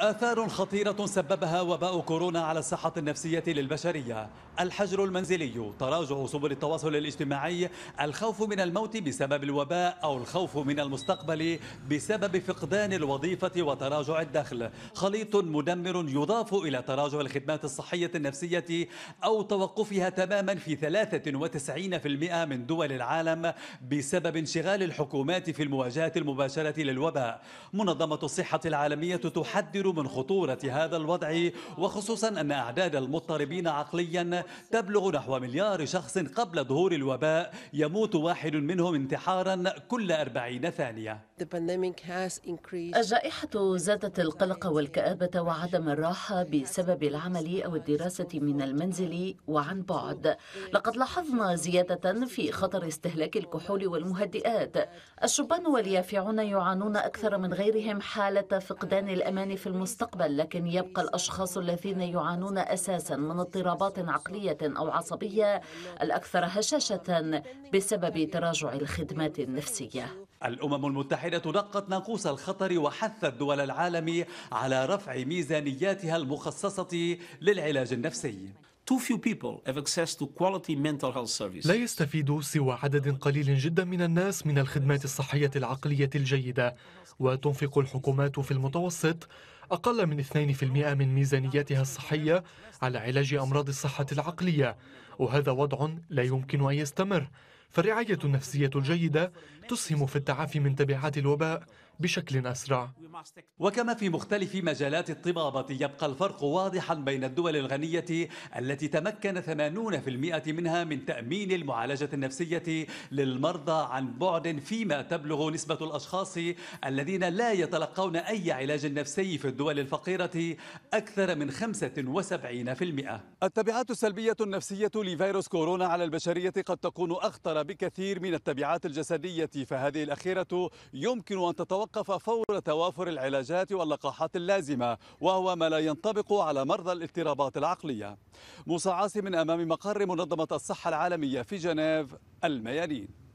آثار خطيرة سببها وباء كورونا على الصحة النفسية للبشرية الحجر المنزلي تراجع سبل التواصل الاجتماعي الخوف من الموت بسبب الوباء أو الخوف من المستقبل بسبب فقدان الوظيفة وتراجع الدخل خليط مدمر يضاف إلى تراجع الخدمات الصحية النفسية أو توقفها تماما في 93% من دول العالم بسبب انشغال الحكومات في المواجهة المباشرة للوباء منظمة الصحة العالمية تحدد من خطورة هذا الوضع وخصوصا أن أعداد المضطربين عقليا تبلغ نحو مليار شخص قبل ظهور الوباء يموت واحد منهم انتحارا كل أربعين ثانية الجائحة زادت القلق والكآبة وعدم الراحة بسبب العمل أو الدراسة من المنزل وعن بعد لقد لاحظنا زيادة في خطر استهلاك الكحول والمهدئات الشبان واليافعون يعانون أكثر من غيرهم حالة فقدان الأمان في المستقبل لكن يبقى الأشخاص الذين يعانون أساسا من اضطرابات عقلية أو عصبية الأكثر هشاشة بسبب تراجع الخدمات النفسية الأمم المتحدة نقت ناقوس الخطر وحثت دول العالم على رفع ميزانياتها المخصصة للعلاج النفسي لا يستفيد سوى عدد قليل جدا من الناس من الخدمات الصحية العقلية الجيدة وتنفق الحكومات في المتوسط أقل من 2% من ميزانياتها الصحية على علاج أمراض الصحة العقلية وهذا وضع لا يمكن أن يستمر فالرعاية النفسية الجيدة تسهم في التعافي من تبعات الوباء بشكل أسرع وكما في مختلف مجالات الطبابة يبقى الفرق واضحا بين الدول الغنية التي تمكن 80% منها من تأمين المعالجة النفسية للمرضى عن بعد فيما تبلغ نسبة الأشخاص الذين لا يتلقون أي علاج نفسي في الدول الفقيرة أكثر من 75% التبعات السلبية النفسية لفيروس كورونا على البشرية قد تكون أخطر بكثير من التبعات الجسدية فهذه الأخيرة يمكن أن تتوقع توقف فور توافر العلاجات واللقاحات اللازمة وهو ما لا ينطبق على مرضى الاضطرابات العقلية مصعص من أمام مقر منظمة الصحة العالمية في جنيف الميادين